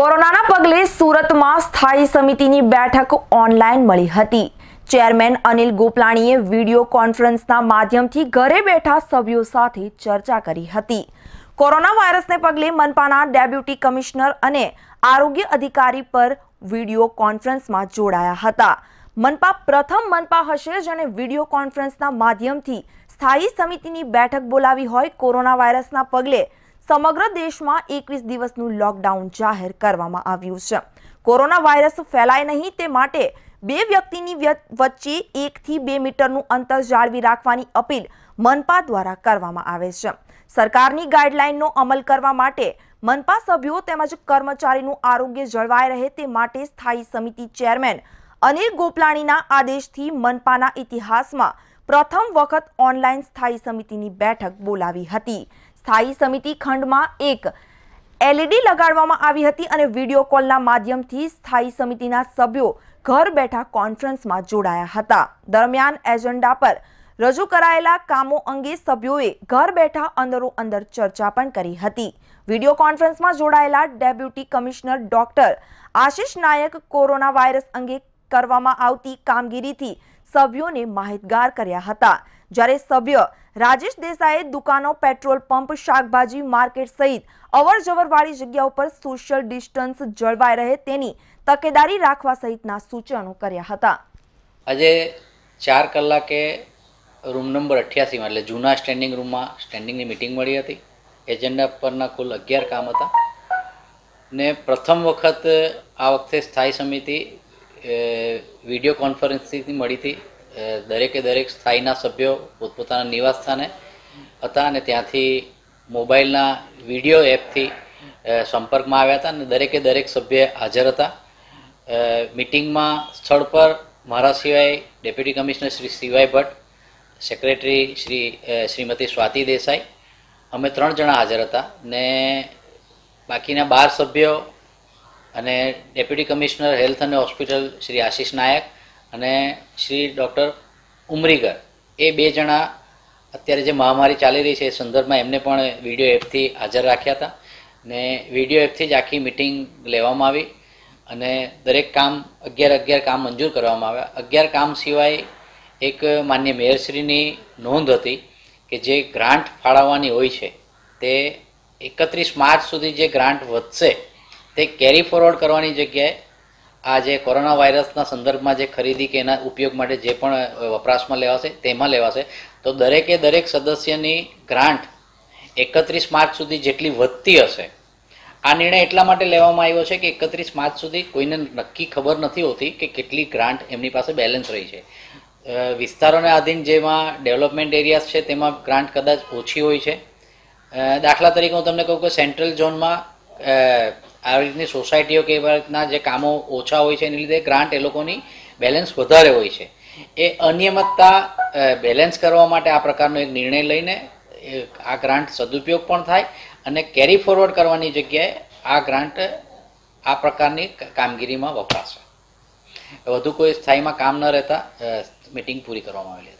કોરોનાના પગલે સુરતમાં સ્થાયી સમિતિની બેઠક ઓનલાઈન મળી હતી ચેરમેન અનિલ ગોપલાણીએ વિડીયો કોન્ફરન્સના માધ્યમથી ઘરે બેઠા સભ્યો સાથે ચર્ચા કરી હતી કોરોના વાયરસને પગલે મનપાના ડેપ્યુટી કમિશનર અને આરોગ્ય અધિકારી પર વિડીયો કોન્ફરન્સમાં જોડાયા હતા મનપા પ્રથમ મનપા હશે જેણે વિડીયો કોન્ફરન્સના માધ્યમથી સ્થાયી સમિતિની બેઠક બોલાવી હોય કોરોના વાયરસના પગલે સમગ્ર દેશમાં એકવીસ દિવસનું લોકડાઉન જાહેર કરવામાં આવ્યું છે કોરોના વાયરસ ફેલાય નહીં તે માટે બે વ્યક્તિની વચ્ચે એકથી બે મીટરનું અંતર જાળવી રાખવાની અપીલ મનપા દ્વારા કરવામાં આવે છે સરકારની ગાઈડલાઇનનો અમલ કરવા માટે મનપા સભ્યો તેમજ કર્મચારીનું આરોગ્ય જળવાઈ રહે તે માટે સ્થાયી સમિતિ ચેરમેન અનિલ ગોપલાણીના આદેશથી મનપાના ઇતિહાસમાં પ્રથમ વખત ઓનલાઈન સ્થાયી સમિતિની બેઠક બોલાવી હતી સ્થાયી સમિતિ ખંડમાં એક એલઈડી e લગાડવામાં આવી હતી અને વિડીયો કોલના માધ્યમથી સ્થાયી સમિતિના સભ્યો ઘર બેઠા કોન્ફરન્સમાં જોડાયા હતા દરમિયાન એજન્ડા પર રજૂ કરાયેલા કામો અંગે સભ્યોએ ઘર બેઠા અંદરો અંદર ચર્ચા પણ કરી હતી વિડીયો કોન્ફરન્સમાં જોડાયેલા deputy commissioner doctor Ashish Nayak corona virus અંગે કરવામાં આવતી કામગીરીથી સભ્યોને માહિતગાર કર્યા હતા જ્યારે સભ્ય રાજેશ દેસાઈએ દુકાનો પેટ્રોલ પંપ શાકભાજી માર્કેટ સહિત અવર જવરવાળી જગ્યા ઉપર સોશિયલ ડિસ્ટન્સ જળવાઈ રહે તેની તકેદારી રાખવા સહિતના સૂચનો કર્યા હતા આજે ચાર કલાકે રૂમ નંબર અઠ્યાસીમાં એટલે જૂના સ્ટેન્ડિંગ રૂમમાં સ્ટેન્ડિંગની મિટિંગ મળી હતી એજન્ડા પરના કુલ અગિયાર કામ હતા ને પ્રથમ વખત આ વખતે સ્થાયી સમિતિ વિડીયો કોન્ફરન્સથી મળી હતી દરેકે દરેક સ્થાયીના સભ્યો પોતપોતાના નિવાસ સ્થાને હતા અને ત્યાંથી મોબાઈલના વિડીયો એપથી સંપર્કમાં આવ્યા હતા અને દરેકે દરેક સભ્ય હાજર હતા મિટિંગમાં સ્થળ પર મારા સિવાય ડેપ્યુટી કમિશનર શ્રી સિવાય ભટ્ટ સેક્રેટરી શ્રી શ્રીમતી સ્વાતિ દેસાઈ અમે ત્રણ જણા હાજર હતા ને બાકીના બાર સભ્યો અને ડેપ્યુટી કમિશનર હેલ્થ અને હોસ્પિટલ શ્રી આશિષ નાયક અને શ્રી ડૉક્ટર ઉમરીગર એ બે જણા અત્યારે જે મહામારી ચાલી રહી છે એ સંદર્ભમાં એમને પણ વિડીયો એપથી હાજર રાખ્યા હતા ને વિડીયો એપથી જ આખી મિટિંગ લેવામાં આવી અને દરેક કામ અગિયાર અગિયાર કામ મંજૂર કરવામાં આવ્યા અગિયાર કામ સિવાય એક માન્ય મેયરશ્રીની નોંધ હતી કે જે ગ્રાન્ટ ફાળવવાની હોય છે તે એકત્રીસ માર્ચ સુધી જે ગ્રાન્ટ વધશે તે કેરી ફોરવર્ડ કરવાની જગ્યાએ આ જે કોરોના વાયરસના સંદર્ભમાં જે ખરીદી કે એના ઉપયોગ માટે જે પણ વપરાશમાં લેવાશે તેમાં લેવાશે તો દરેકે દરેક સદસ્યની ગ્રાન્ટ એકત્રીસ માર્ચ સુધી જેટલી વધતી હશે આ નિર્ણય એટલા માટે લેવામાં આવ્યો છે કે એકત્રીસ માર્ચ સુધી કોઈને નક્કી ખબર નથી હોતી કે કેટલી ગ્રાન્ટ એમની પાસે બેલેન્સ રહી છે વિસ્તારોને આધીન જેમાં ડેવલપમેન્ટ એરિયાઝ છે તેમાં ગ્રાન્ટ કદાચ ઓછી હોય છે દાખલા તરીકે હું તમને કહું કે સેન્ટ્રલ ઝોનમાં આવી રીતની સોસાયટીઓ કે એવા રીતના જે કામો ઓછા હોય છે એને લીધે ગ્રાન્ટ એ લોકોની બેલેન્સ વધારે હોય છે એ અનિયમિતતા બેલેન્સ કરવા માટે આ પ્રકારનો એક નિર્ણય લઈને આ ગ્રાન્ટ સદુપયોગ પણ થાય અને કેરી ફોરવર્ડ કરવાની જગ્યાએ આ ગ્રાન્ટ આ પ્રકારની કામગીરીમાં વપરાશે વધુ કોઈ સ્થાયીમાં કામ ન રહેતા મિટિંગ પૂરી કરવામાં આવેલી